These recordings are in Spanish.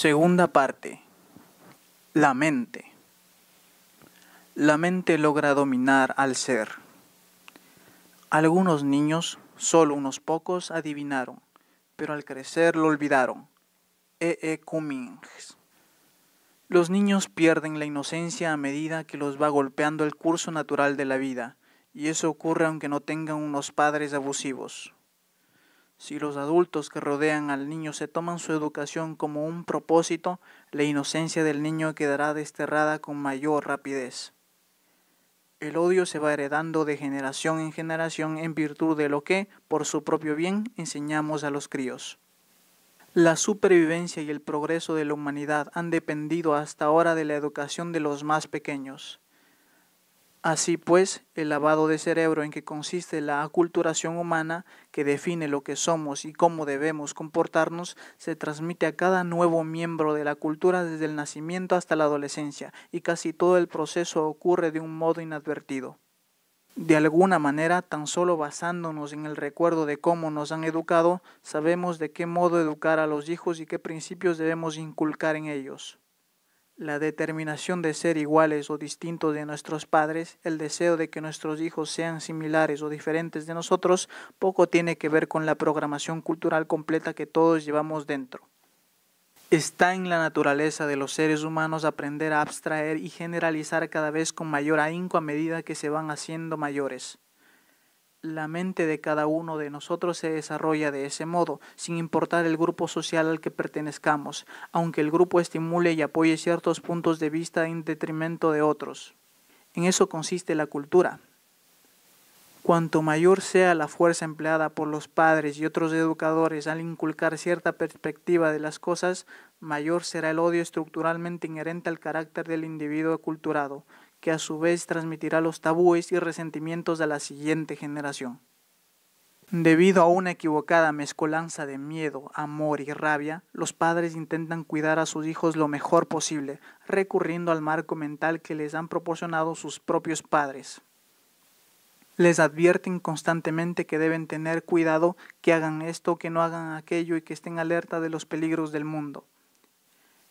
Segunda parte. La mente. La mente logra dominar al ser. Algunos niños, solo unos pocos, adivinaron, pero al crecer lo olvidaron. E. E. Cummings. Los niños pierden la inocencia a medida que los va golpeando el curso natural de la vida, y eso ocurre aunque no tengan unos padres abusivos. Si los adultos que rodean al niño se toman su educación como un propósito, la inocencia del niño quedará desterrada con mayor rapidez. El odio se va heredando de generación en generación en virtud de lo que, por su propio bien, enseñamos a los críos. La supervivencia y el progreso de la humanidad han dependido hasta ahora de la educación de los más pequeños. Así pues, el lavado de cerebro en que consiste la aculturación humana, que define lo que somos y cómo debemos comportarnos, se transmite a cada nuevo miembro de la cultura desde el nacimiento hasta la adolescencia, y casi todo el proceso ocurre de un modo inadvertido. De alguna manera, tan solo basándonos en el recuerdo de cómo nos han educado, sabemos de qué modo educar a los hijos y qué principios debemos inculcar en ellos la determinación de ser iguales o distintos de nuestros padres, el deseo de que nuestros hijos sean similares o diferentes de nosotros, poco tiene que ver con la programación cultural completa que todos llevamos dentro. Está en la naturaleza de los seres humanos aprender a abstraer y generalizar cada vez con mayor ahínco a medida que se van haciendo mayores la mente de cada uno de nosotros se desarrolla de ese modo, sin importar el grupo social al que pertenezcamos, aunque el grupo estimule y apoye ciertos puntos de vista en detrimento de otros. En eso consiste la cultura. Cuanto mayor sea la fuerza empleada por los padres y otros educadores al inculcar cierta perspectiva de las cosas, mayor será el odio estructuralmente inherente al carácter del individuo aculturado que a su vez transmitirá los tabúes y resentimientos a la siguiente generación. Debido a una equivocada mezcolanza de miedo, amor y rabia, los padres intentan cuidar a sus hijos lo mejor posible, recurriendo al marco mental que les han proporcionado sus propios padres. Les advierten constantemente que deben tener cuidado, que hagan esto, que no hagan aquello y que estén alerta de los peligros del mundo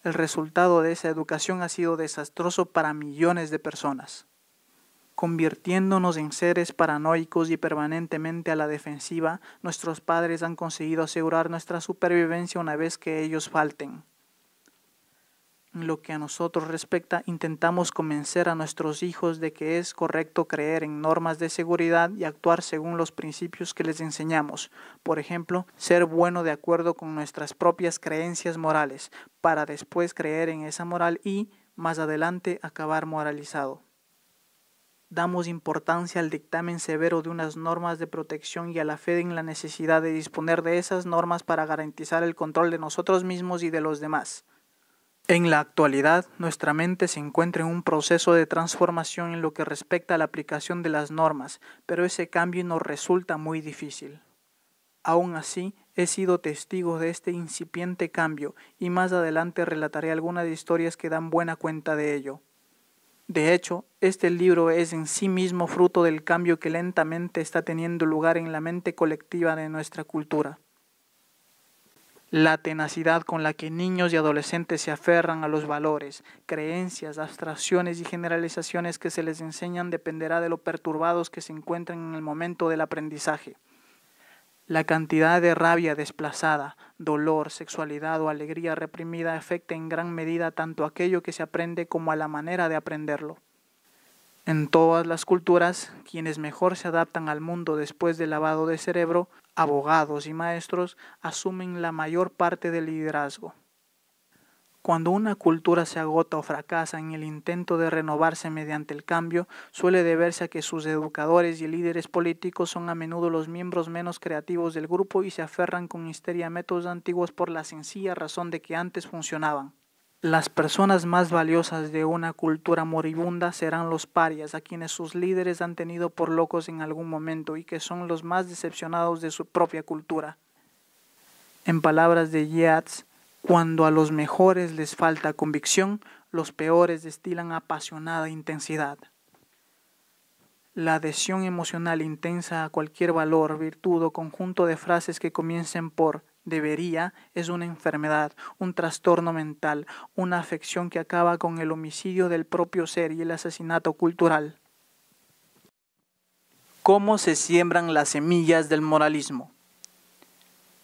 el resultado de esa educación ha sido desastroso para millones de personas, convirtiéndonos en seres paranoicos y permanentemente a la defensiva, nuestros padres han conseguido asegurar nuestra supervivencia una vez que ellos falten lo que a nosotros respecta, intentamos convencer a nuestros hijos de que es correcto creer en normas de seguridad y actuar según los principios que les enseñamos. Por ejemplo, ser bueno de acuerdo con nuestras propias creencias morales, para después creer en esa moral y, más adelante, acabar moralizado. Damos importancia al dictamen severo de unas normas de protección y a la fe en la necesidad de disponer de esas normas para garantizar el control de nosotros mismos y de los demás. En la actualidad, nuestra mente se encuentra en un proceso de transformación en lo que respecta a la aplicación de las normas, pero ese cambio nos resulta muy difícil. Aún así, he sido testigo de este incipiente cambio y más adelante relataré algunas historias que dan buena cuenta de ello. De hecho, este libro es en sí mismo fruto del cambio que lentamente está teniendo lugar en la mente colectiva de nuestra cultura la tenacidad con la que niños y adolescentes se aferran a los valores, creencias, abstracciones y generalizaciones que se les enseñan dependerá de lo perturbados que se encuentren en el momento del aprendizaje. La cantidad de rabia desplazada, dolor, sexualidad o alegría reprimida afecta en gran medida tanto a aquello que se aprende como a la manera de aprenderlo. En todas las culturas, quienes mejor se adaptan al mundo después del lavado de cerebro abogados y maestros asumen la mayor parte del liderazgo. Cuando una cultura se agota o fracasa en el intento de renovarse mediante el cambio, suele deberse a que sus educadores y líderes políticos son a menudo los miembros menos creativos del grupo y se aferran con histeria a métodos antiguos por la sencilla razón de que antes funcionaban. Las personas más valiosas de una cultura moribunda serán los parias, a quienes sus líderes han tenido por locos en algún momento y que son los más decepcionados de su propia cultura. En palabras de Yeats, cuando a los mejores les falta convicción, los peores destilan apasionada intensidad. La adhesión emocional intensa a cualquier valor, virtud o conjunto de frases que comiencen por debería es una enfermedad, un trastorno mental, una afección que acaba con el homicidio del propio ser y el asesinato cultural. ¿Cómo se siembran las semillas del moralismo?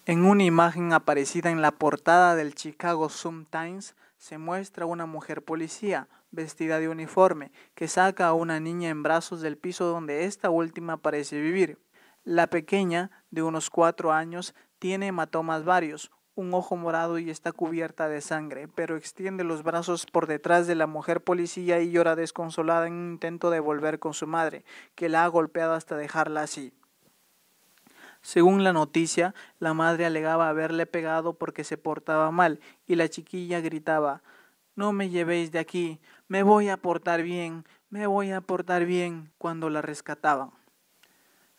En una imagen aparecida en la portada del Chicago Sun Times se muestra una mujer policía vestida de uniforme que saca a una niña en brazos del piso donde esta última parece vivir. La pequeña, de unos cuatro años, tiene hematomas varios, un ojo morado y está cubierta de sangre, pero extiende los brazos por detrás de la mujer policía y llora desconsolada en un intento de volver con su madre, que la ha golpeado hasta dejarla así. Según la noticia, la madre alegaba haberle pegado porque se portaba mal y la chiquilla gritaba No me llevéis de aquí, me voy a portar bien, me voy a portar bien cuando la rescataban.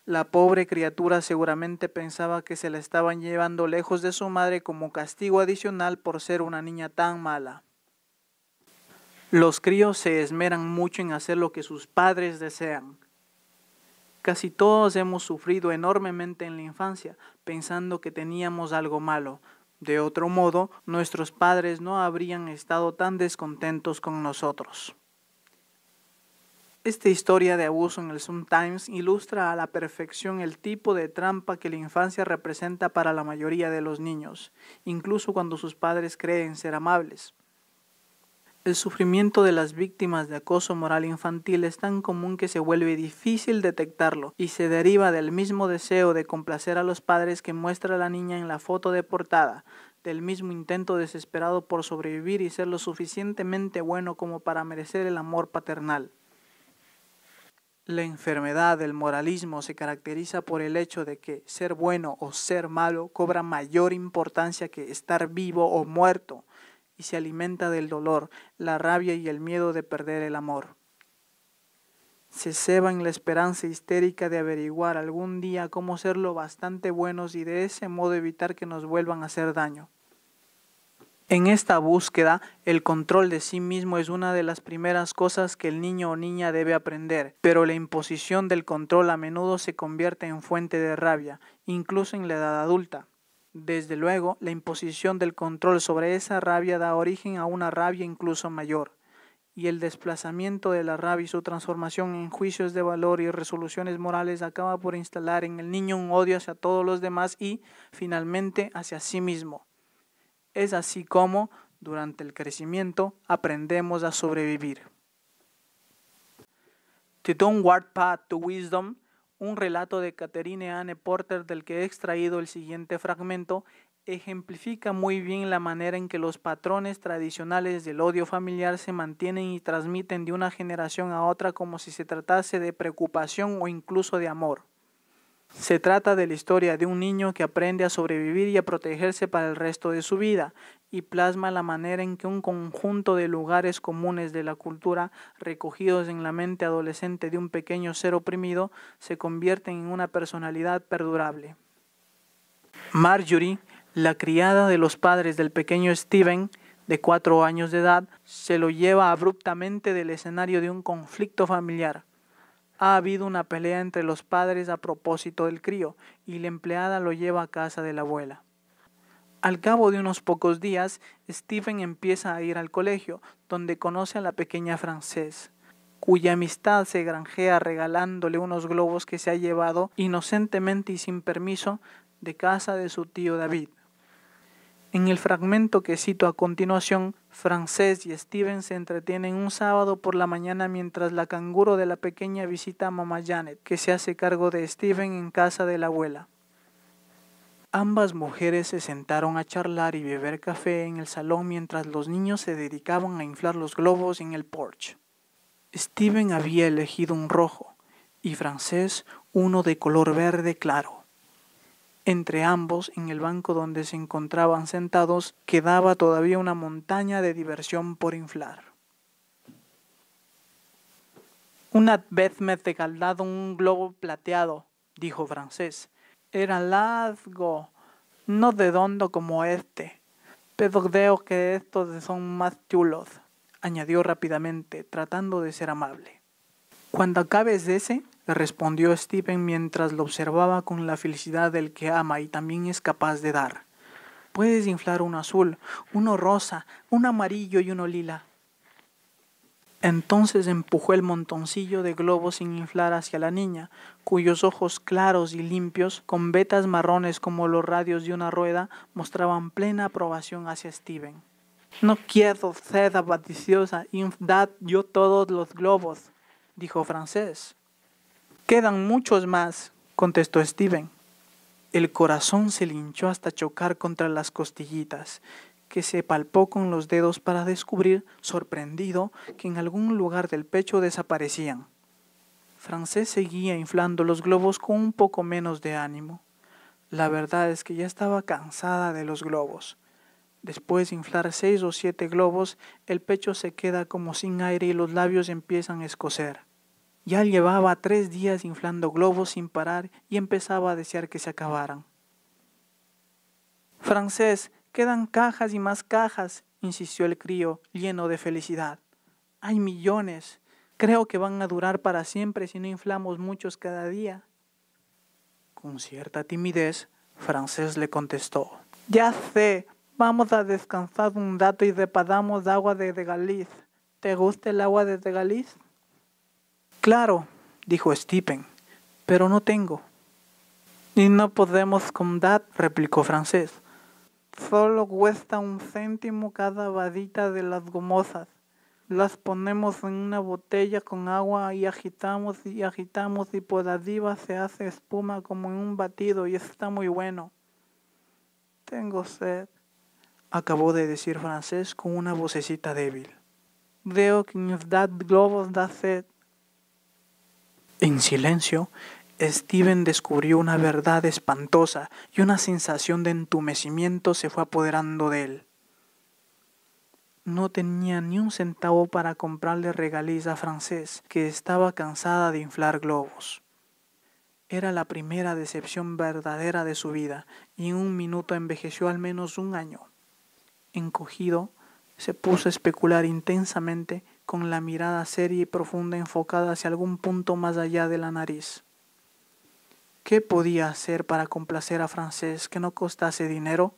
La pobre criatura seguramente pensaba que se la estaban llevando lejos de su madre como castigo adicional por ser una niña tan mala. Los críos se esmeran mucho en hacer lo que sus padres desean. Casi todos hemos sufrido enormemente en la infancia, pensando que teníamos algo malo. De otro modo, nuestros padres no habrían estado tan descontentos con nosotros. Esta historia de abuso en el Sun Times ilustra a la perfección el tipo de trampa que la infancia representa para la mayoría de los niños, incluso cuando sus padres creen ser amables. El sufrimiento de las víctimas de acoso moral infantil es tan común que se vuelve difícil detectarlo y se deriva del mismo deseo de complacer a los padres que muestra la niña en la foto de portada, del mismo intento desesperado por sobrevivir y ser lo suficientemente bueno como para merecer el amor paternal. La enfermedad del moralismo se caracteriza por el hecho de que ser bueno o ser malo cobra mayor importancia que estar vivo o muerto y se alimenta del dolor, la rabia y el miedo de perder el amor. Se ceba en la esperanza histérica de averiguar algún día cómo ser lo bastante buenos y de ese modo evitar que nos vuelvan a hacer daño. En esta búsqueda, el control de sí mismo es una de las primeras cosas que el niño o niña debe aprender, pero la imposición del control a menudo se convierte en fuente de rabia, incluso en la edad adulta. Desde luego, la imposición del control sobre esa rabia da origen a una rabia incluso mayor, y el desplazamiento de la rabia y su transformación en juicios de valor y resoluciones morales acaba por instalar en el niño un odio hacia todos los demás y, finalmente, hacia sí mismo. Es así como, durante el crecimiento, aprendemos a sobrevivir. The Ward Path to Wisdom, un relato de Catherine Anne Porter del que he extraído el siguiente fragmento, ejemplifica muy bien la manera en que los patrones tradicionales del odio familiar se mantienen y transmiten de una generación a otra como si se tratase de preocupación o incluso de amor. Se trata de la historia de un niño que aprende a sobrevivir y a protegerse para el resto de su vida y plasma la manera en que un conjunto de lugares comunes de la cultura recogidos en la mente adolescente de un pequeño ser oprimido se convierten en una personalidad perdurable. Marjorie, la criada de los padres del pequeño Steven, de cuatro años de edad, se lo lleva abruptamente del escenario de un conflicto familiar ha habido una pelea entre los padres a propósito del crío y la empleada lo lleva a casa de la abuela. Al cabo de unos pocos días, Stephen empieza a ir al colegio, donde conoce a la pequeña francés, cuya amistad se granjea regalándole unos globos que se ha llevado inocentemente y sin permiso de casa de su tío David. En el fragmento que cito a continuación, Frances y Steven se entretienen un sábado por la mañana mientras la canguro de la pequeña visita a mamá Janet, que se hace cargo de Steven en casa de la abuela. Ambas mujeres se sentaron a charlar y beber café en el salón mientras los niños se dedicaban a inflar los globos en el porche. Steven había elegido un rojo y Francés uno de color verde claro. Entre ambos, en el banco donde se encontraban sentados, quedaba todavía una montaña de diversión por inflar. Una vez me caldado un globo plateado, dijo francés. Era lazgo, no dondo como este, pero creo que estos son más chulos, añadió rápidamente, tratando de ser amable. Cuando acabes de ese, le respondió Stephen mientras lo observaba con la felicidad del que ama y también es capaz de dar. Puedes inflar uno azul, uno rosa, un amarillo y uno lila. Entonces empujó el montoncillo de globos sin inflar hacia la niña, cuyos ojos claros y limpios, con vetas marrones como los radios de una rueda, mostraban plena aprobación hacia Steven. No quiero ser avariciosa, inflad yo todos los globos, dijo Francés. Quedan muchos más, contestó Steven. El corazón se linchó hasta chocar contra las costillitas, que se palpó con los dedos para descubrir, sorprendido, que en algún lugar del pecho desaparecían. Francés seguía inflando los globos con un poco menos de ánimo. La verdad es que ya estaba cansada de los globos. Después de inflar seis o siete globos, el pecho se queda como sin aire y los labios empiezan a escocer. Ya llevaba tres días inflando globos sin parar y empezaba a desear que se acabaran. Francés, quedan cajas y más cajas, insistió el crío, lleno de felicidad. Hay millones. Creo que van a durar para siempre si no inflamos muchos cada día. Con cierta timidez, Francés le contestó. Ya sé, Vamos a descansar un rato y repadamos agua de Galiz. ¿Te gusta el agua de Galiz? Claro, dijo Stephen, pero no tengo. Y no podemos con dat, replicó Francés. Solo cuesta un céntimo cada vadita de las gomosas. Las ponemos en una botella con agua y agitamos y agitamos y por arriba se hace espuma como en un batido y está muy bueno. Tengo sed acabó de decir Francés con una vocecita débil. Veo que globos da sed. En silencio, Steven descubrió una verdad espantosa y una sensación de entumecimiento se fue apoderando de él. No tenía ni un centavo para comprarle regaliz a Francés, que estaba cansada de inflar globos. Era la primera decepción verdadera de su vida y en un minuto envejeció al menos un año encogido, se puso a especular intensamente con la mirada seria y profunda enfocada hacia algún punto más allá de la nariz. ¿Qué podía hacer para complacer a Francés que no costase dinero?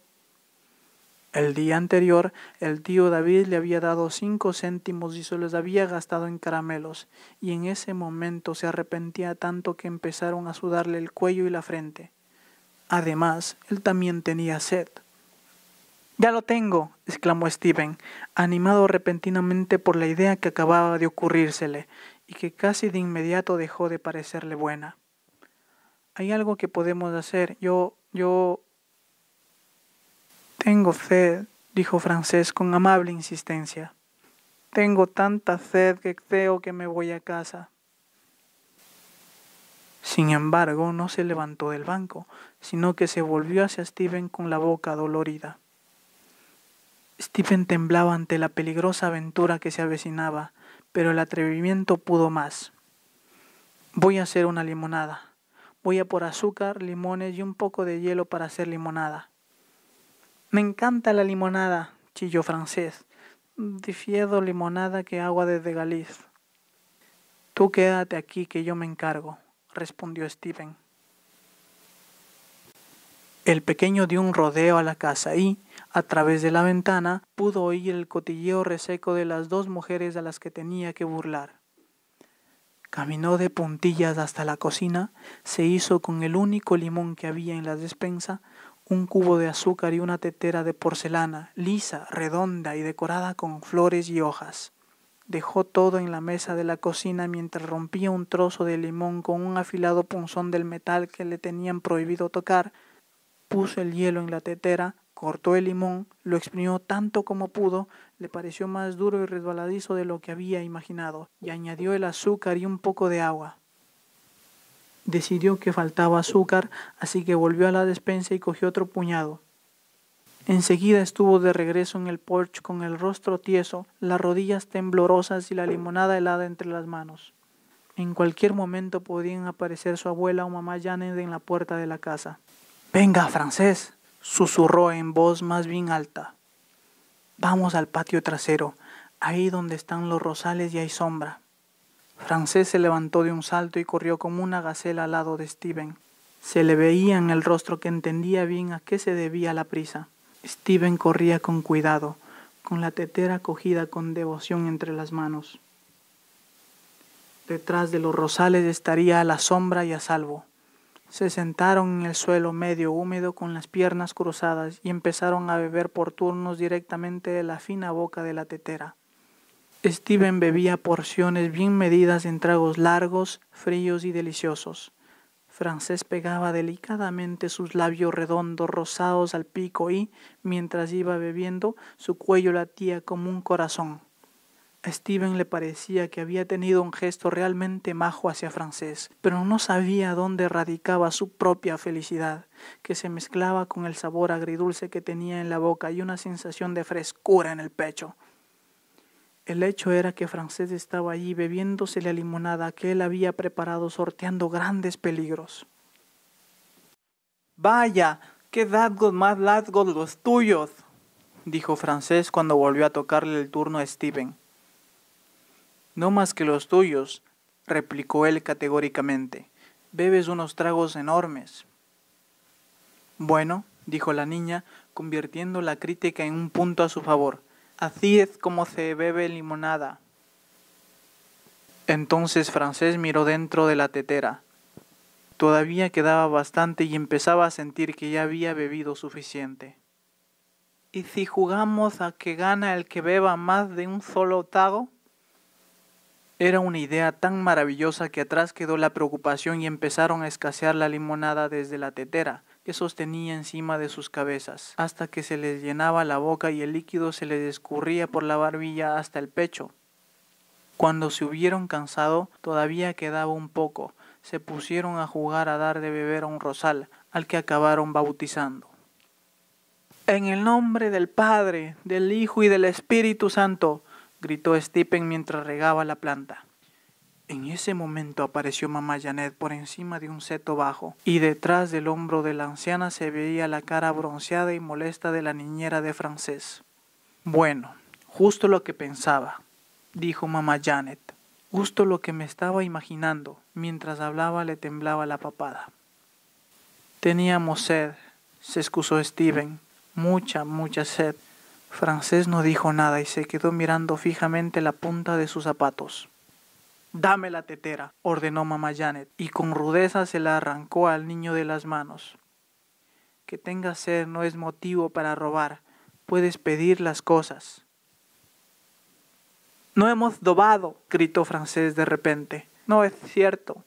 El día anterior, el tío David le había dado cinco céntimos y se los había gastado en caramelos, y en ese momento se arrepentía tanto que empezaron a sudarle el cuello y la frente. Además, él también tenía sed. Ya lo tengo, exclamó Steven, animado repentinamente por la idea que acababa de ocurrírsele y que casi de inmediato dejó de parecerle buena. Hay algo que podemos hacer. Yo, yo... Tengo sed, dijo Francés con amable insistencia. Tengo tanta sed que creo que me voy a casa. Sin embargo, no se levantó del banco, sino que se volvió hacia Steven con la boca dolorida. Stephen temblaba ante la peligrosa aventura que se avecinaba, pero el atrevimiento pudo más. Voy a hacer una limonada. Voy a por azúcar, limones y un poco de hielo para hacer limonada. Me encanta la limonada, chilló francés. Difiedo limonada que agua desde Galiz. Tú quédate aquí que yo me encargo, respondió Stephen. El pequeño dio un rodeo a la casa y, a través de la ventana pudo oír el cotilleo reseco de las dos mujeres a las que tenía que burlar. Caminó de puntillas hasta la cocina, se hizo con el único limón que había en la despensa, un cubo de azúcar y una tetera de porcelana, lisa, redonda y decorada con flores y hojas. Dejó todo en la mesa de la cocina mientras rompía un trozo de limón con un afilado punzón del metal que le tenían prohibido tocar, puso el hielo en la tetera, Cortó el limón, lo exprimió tanto como pudo, le pareció más duro y resbaladizo de lo que había imaginado, y añadió el azúcar y un poco de agua. Decidió que faltaba azúcar, así que volvió a la despensa y cogió otro puñado. Enseguida estuvo de regreso en el porche con el rostro tieso, las rodillas temblorosas y la limonada helada entre las manos. En cualquier momento podían aparecer su abuela o mamá Janet en la puerta de la casa. Venga, francés, Susurró en voz más bien alta. Vamos al patio trasero, ahí donde están los rosales y hay sombra. Francés se levantó de un salto y corrió como una gacela al lado de Steven. Se le veía en el rostro que entendía bien a qué se debía la prisa. Steven corría con cuidado, con la tetera cogida con devoción entre las manos. Detrás de los rosales estaría a la sombra y a salvo. Se sentaron en el suelo medio húmedo con las piernas cruzadas y empezaron a beber por turnos directamente de la fina boca de la tetera. Steven bebía porciones bien medidas en tragos largos, fríos y deliciosos. Francés pegaba delicadamente sus labios redondos rosados al pico y, mientras iba bebiendo, su cuello latía como un corazón. A Steven le parecía que había tenido un gesto realmente majo hacia Francés, pero no sabía dónde radicaba su propia felicidad, que se mezclaba con el sabor agridulce que tenía en la boca y una sensación de frescura en el pecho. El hecho era que Francés estaba allí bebiéndose la limonada que él había preparado sorteando grandes peligros. Vaya, qué dadgos más largos los tuyos, dijo Francés cuando volvió a tocarle el turno a Steven. No más que los tuyos, replicó él categóricamente. Bebes unos tragos enormes. Bueno, dijo la niña, convirtiendo la crítica en un punto a su favor. Así es como se bebe limonada. Entonces Francés miró dentro de la tetera. Todavía quedaba bastante y empezaba a sentir que ya había bebido suficiente. ¿Y si jugamos a que gana el que beba más de un solo tago? Era una idea tan maravillosa que atrás quedó la preocupación y empezaron a escasear la limonada desde la tetera que sostenía encima de sus cabezas, hasta que se les llenaba la boca y el líquido se les escurría por la barbilla hasta el pecho. Cuando se hubieron cansado, todavía quedaba un poco, se pusieron a jugar a dar de beber a un rosal, al que acabaron bautizando. En el nombre del Padre, del Hijo y del Espíritu Santo, gritó Stephen mientras regaba la planta. En ese momento apareció mamá Janet por encima de un seto bajo, y detrás del hombro de la anciana se veía la cara bronceada y molesta de la niñera de francés. Bueno, justo lo que pensaba, dijo mamá Janet, justo lo que me estaba imaginando, mientras hablaba le temblaba la papada. Teníamos sed, se excusó Stephen. mucha, mucha sed. Francés no dijo nada y se quedó mirando fijamente la punta de sus zapatos. Dame la tetera, ordenó mamá Janet, y con rudeza se la arrancó al niño de las manos. Que tenga sed no es motivo para robar, puedes pedir las cosas. No hemos dobado, gritó Francés de repente. No es cierto.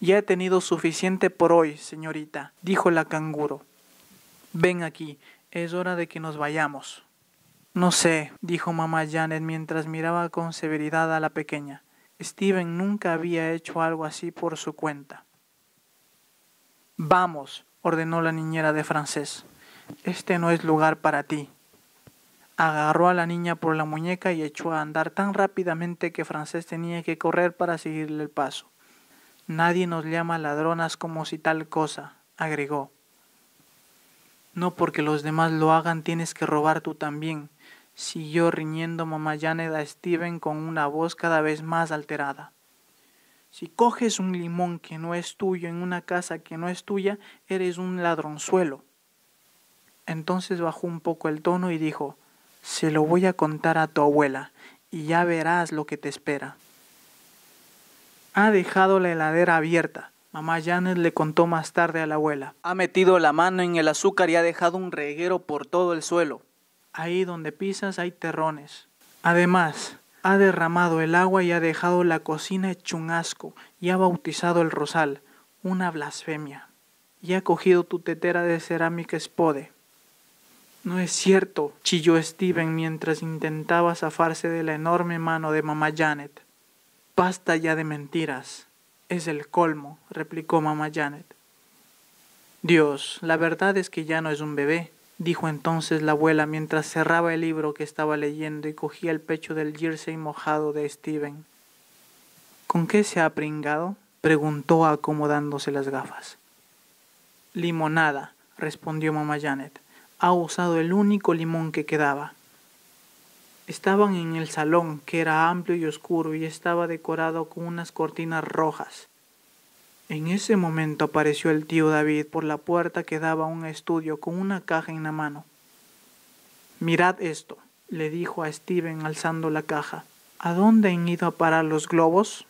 Ya he tenido suficiente por hoy, señorita, dijo la canguro. Ven aquí, es hora de que nos vayamos. No sé, dijo mamá Janet mientras miraba con severidad a la pequeña. Steven nunca había hecho algo así por su cuenta. Vamos, ordenó la niñera de francés. Este no es lugar para ti. Agarró a la niña por la muñeca y echó a andar tan rápidamente que francés tenía que correr para seguirle el paso. Nadie nos llama ladronas como si tal cosa, agregó. No porque los demás lo hagan tienes que robar tú también, siguió riñendo mamá Janet a Steven con una voz cada vez más alterada. Si coges un limón que no es tuyo en una casa que no es tuya, eres un ladronzuelo. Entonces bajó un poco el tono y dijo, se lo voy a contar a tu abuela y ya verás lo que te espera. Ha dejado la heladera abierta, Mamá Janet le contó más tarde a la abuela. Ha metido la mano en el azúcar y ha dejado un reguero por todo el suelo. Ahí donde pisas hay terrones. Además, ha derramado el agua y ha dejado la cocina chungasco y ha bautizado el rosal, una blasfemia. Y ha cogido tu tetera de cerámica espode. No es cierto, chilló Steven mientras intentaba zafarse de la enorme mano de mamá Janet. Basta ya de mentiras es el colmo, replicó mamá Janet. Dios, la verdad es que ya no es un bebé, dijo entonces la abuela mientras cerraba el libro que estaba leyendo y cogía el pecho del jersey mojado de Steven. ¿Con qué se ha pringado? preguntó acomodándose las gafas. Limonada, respondió mamá Janet. Ha usado el único limón que quedaba. Estaban en el salón, que era amplio y oscuro y estaba decorado con unas cortinas rojas. En ese momento apareció el tío David por la puerta que daba a un estudio con una caja en la mano. Mirad esto, le dijo a Steven alzando la caja. ¿A dónde han ido a parar los globos?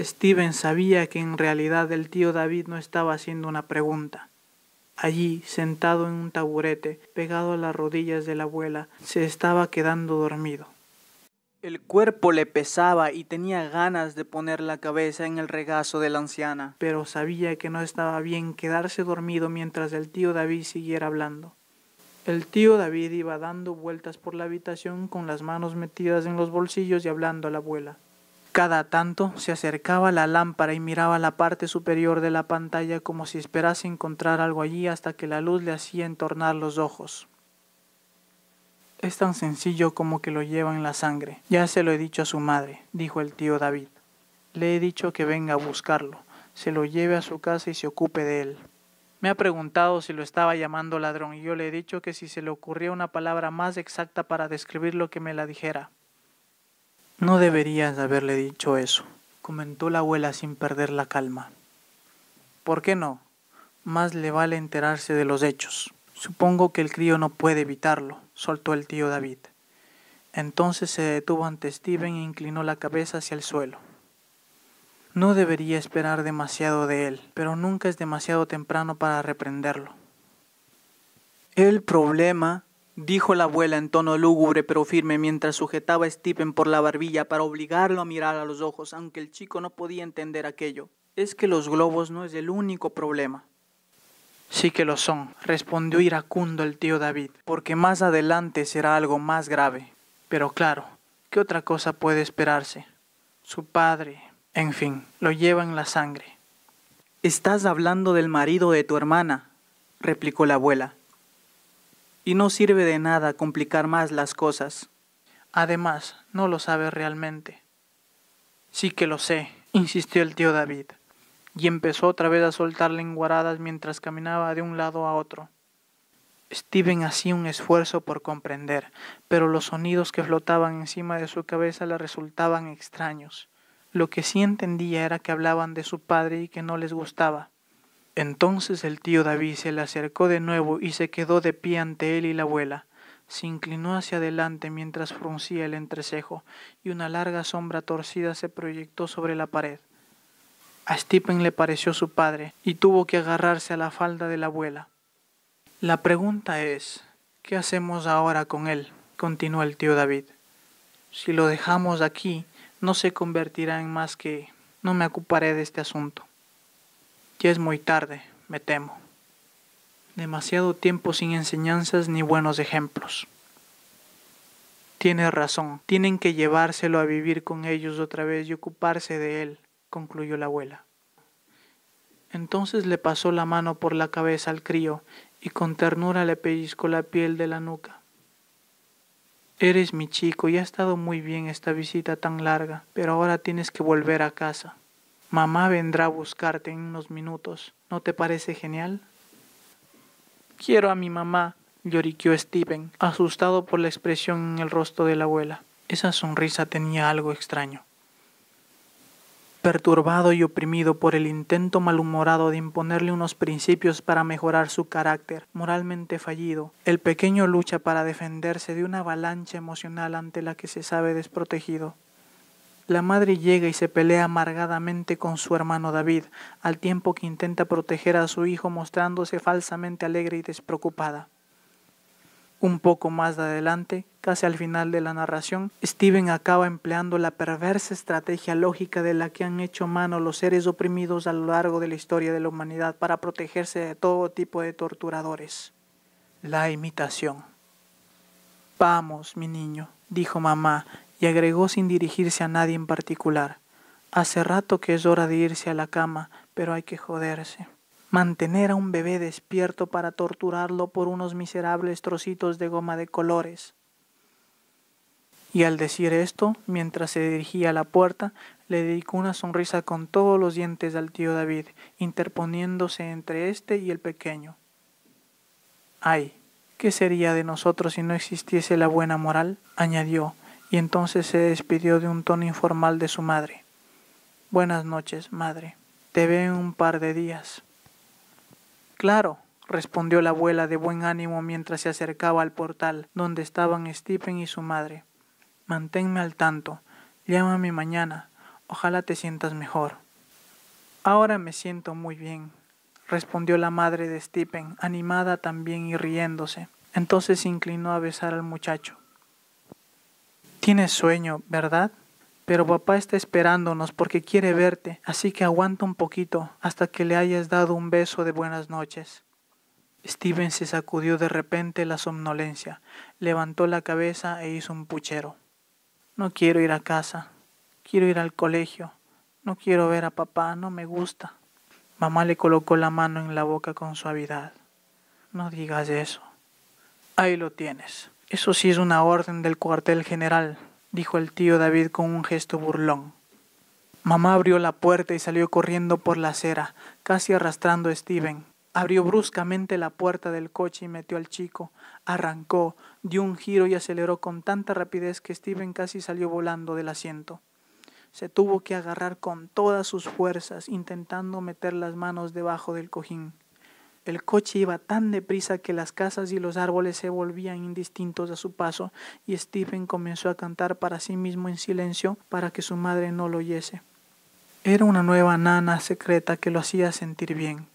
Steven sabía que en realidad el tío David no estaba haciendo una pregunta. Allí, sentado en un taburete, pegado a las rodillas de la abuela, se estaba quedando dormido. El cuerpo le pesaba y tenía ganas de poner la cabeza en el regazo de la anciana, pero sabía que no estaba bien quedarse dormido mientras el tío David siguiera hablando. El tío David iba dando vueltas por la habitación con las manos metidas en los bolsillos y hablando a la abuela. Cada tanto se acercaba a la lámpara y miraba la parte superior de la pantalla como si esperase encontrar algo allí hasta que la luz le hacía entornar los ojos. Es tan sencillo como que lo lleva en la sangre. Ya se lo he dicho a su madre, dijo el tío David. Le he dicho que venga a buscarlo, se lo lleve a su casa y se ocupe de él. Me ha preguntado si lo estaba llamando ladrón y yo le he dicho que si se le ocurría una palabra más exacta para describir lo que me la dijera. No deberías haberle dicho eso, comentó la abuela sin perder la calma. ¿Por qué no? Más le vale enterarse de los hechos. Supongo que el crío no puede evitarlo, soltó el tío David. Entonces se detuvo ante Steven e inclinó la cabeza hacia el suelo. No debería esperar demasiado de él, pero nunca es demasiado temprano para reprenderlo. El problema dijo la abuela en tono lúgubre pero firme mientras sujetaba a Stephen por la barbilla para obligarlo a mirar a los ojos, aunque el chico no podía entender aquello. Es que los globos no es el único problema. Sí que lo son, respondió iracundo el tío David, porque más adelante será algo más grave. Pero claro, ¿qué otra cosa puede esperarse? Su padre, en fin, lo lleva en la sangre. Estás hablando del marido de tu hermana, replicó la abuela y no sirve de nada complicar más las cosas. Además, no lo sabe realmente. Sí que lo sé, insistió el tío David, y empezó otra vez a soltar lenguaradas mientras caminaba de un lado a otro. Steven hacía un esfuerzo por comprender, pero los sonidos que flotaban encima de su cabeza le resultaban extraños. Lo que sí entendía era que hablaban de su padre y que no les gustaba. Entonces el tío David se le acercó de nuevo y se quedó de pie ante él y la abuela. Se inclinó hacia adelante mientras fruncía el entrecejo y una larga sombra torcida se proyectó sobre la pared. A Stephen le pareció su padre y tuvo que agarrarse a la falda de la abuela. La pregunta es, ¿qué hacemos ahora con él? continuó el tío David. Si lo dejamos aquí, no se convertirá en más que... No me ocuparé de este asunto. Ya es muy tarde, me temo. Demasiado tiempo sin enseñanzas ni buenos ejemplos. Tienes razón, tienen que llevárselo a vivir con ellos otra vez y ocuparse de él, concluyó la abuela. Entonces le pasó la mano por la cabeza al crío y con ternura le pellizcó la piel de la nuca. Eres mi chico y ha estado muy bien esta visita tan larga, pero ahora tienes que volver a casa. Mamá vendrá a buscarte en unos minutos. ¿No te parece genial? Quiero a mi mamá, lloriqueó Steven, asustado por la expresión en el rostro de la abuela. Esa sonrisa tenía algo extraño. Perturbado y oprimido por el intento malhumorado de imponerle unos principios para mejorar su carácter, moralmente fallido, el pequeño lucha para defenderse de una avalancha emocional ante la que se sabe desprotegido. La madre llega y se pelea amargadamente con su hermano David, al tiempo que intenta proteger a su hijo mostrándose falsamente alegre y despreocupada. Un poco más adelante, casi al final de la narración, Steven acaba empleando la perversa estrategia lógica de la que han hecho mano los seres oprimidos a lo largo de la historia de la humanidad para protegerse de todo tipo de torturadores. La imitación. Vamos, mi niño, dijo mamá, y agregó sin dirigirse a nadie en particular. Hace rato que es hora de irse a la cama, pero hay que joderse. Mantener a un bebé despierto para torturarlo por unos miserables trocitos de goma de colores. Y al decir esto, mientras se dirigía a la puerta, le dedicó una sonrisa con todos los dientes al tío David, interponiéndose entre éste y el pequeño. Ay, ¿qué sería de nosotros si no existiese la buena moral? añadió, y entonces se despidió de un tono informal de su madre. Buenas noches, madre. Te veo en un par de días. Claro, respondió la abuela de buen ánimo mientras se acercaba al portal donde estaban Stephen y su madre. Manténme al tanto. Llámame mañana. Ojalá te sientas mejor. Ahora me siento muy bien, respondió la madre de Stephen, animada también y riéndose. Entonces se inclinó a besar al muchacho. Tienes sueño, ¿verdad? Pero papá está esperándonos porque quiere verte, así que aguanta un poquito hasta que le hayas dado un beso de buenas noches. Steven se sacudió de repente la somnolencia, levantó la cabeza e hizo un puchero. No quiero ir a casa, quiero ir al colegio, no quiero ver a papá, no me gusta. Mamá le colocó la mano en la boca con suavidad. No digas eso. Ahí lo tienes. Eso sí es una orden del cuartel general, dijo el tío David con un gesto burlón. Mamá abrió la puerta y salió corriendo por la acera, casi arrastrando a Steven. Abrió bruscamente la puerta del coche y metió al chico. Arrancó, dio un giro y aceleró con tanta rapidez que Steven casi salió volando del asiento. Se tuvo que agarrar con todas sus fuerzas, intentando meter las manos debajo del cojín. El coche iba tan deprisa que las casas y los árboles se volvían indistintos a su paso y Stephen comenzó a cantar para sí mismo en silencio para que su madre no lo oyese. Era una nueva nana secreta que lo hacía sentir bien.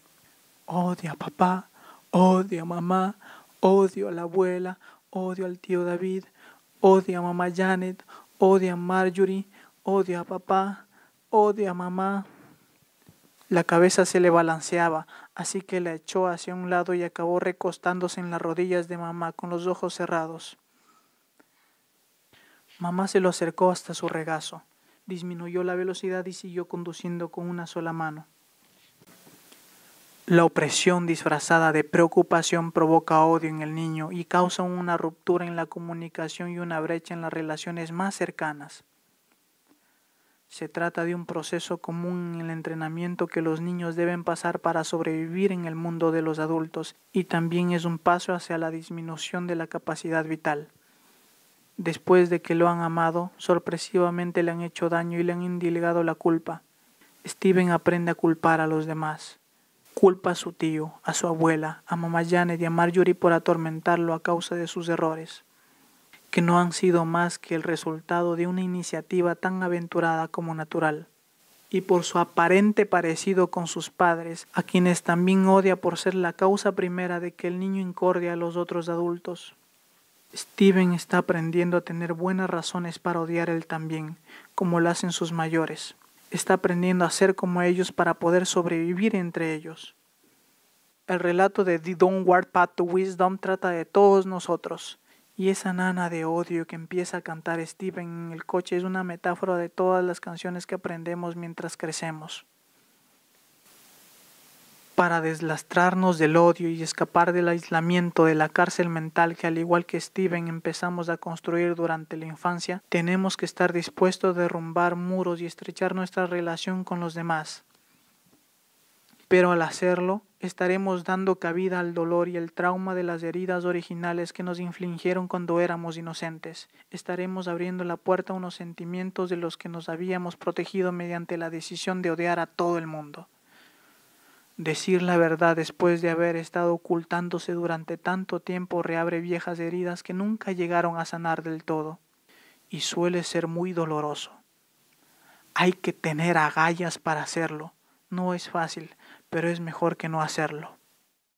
Odio a papá, odio a mamá, odio a la abuela, odio al tío David, odio a mamá Janet, odio a Marjorie, odio a papá, odio a mamá. La cabeza se le balanceaba, así que la echó hacia un lado y acabó recostándose en las rodillas de mamá con los ojos cerrados. Mamá se lo acercó hasta su regazo, disminuyó la velocidad y siguió conduciendo con una sola mano. La opresión disfrazada de preocupación provoca odio en el niño y causa una ruptura en la comunicación y una brecha en las relaciones más cercanas. Se trata de un proceso común en el entrenamiento que los niños deben pasar para sobrevivir en el mundo de los adultos y también es un paso hacia la disminución de la capacidad vital. Después de que lo han amado, sorpresivamente le han hecho daño y le han indilgado la culpa. Steven aprende a culpar a los demás. Culpa a su tío, a su abuela, a mamá Janet y a Marjorie por atormentarlo a causa de sus errores que no han sido más que el resultado de una iniciativa tan aventurada como natural, y por su aparente parecido con sus padres, a quienes también odia por ser la causa primera de que el niño incorde a los otros adultos. Steven está aprendiendo a tener buenas razones para odiar él también, como lo hacen sus mayores. Está aprendiendo a ser como ellos para poder sobrevivir entre ellos. El relato de The Ward Path to Wisdom trata de todos nosotros, y esa nana de odio que empieza a cantar Steven en el coche es una metáfora de todas las canciones que aprendemos mientras crecemos. Para deslastrarnos del odio y escapar del aislamiento de la cárcel mental que al igual que Steven empezamos a construir durante la infancia, tenemos que estar dispuestos a derrumbar muros y estrechar nuestra relación con los demás. Pero al hacerlo, estaremos dando cabida al dolor y el trauma de las heridas originales que nos infligieron cuando éramos inocentes. Estaremos abriendo la puerta a unos sentimientos de los que nos habíamos protegido mediante la decisión de odiar a todo el mundo. Decir la verdad después de haber estado ocultándose durante tanto tiempo reabre viejas heridas que nunca llegaron a sanar del todo y suele ser muy doloroso. Hay que tener agallas para hacerlo. No es fácil pero es mejor que no hacerlo.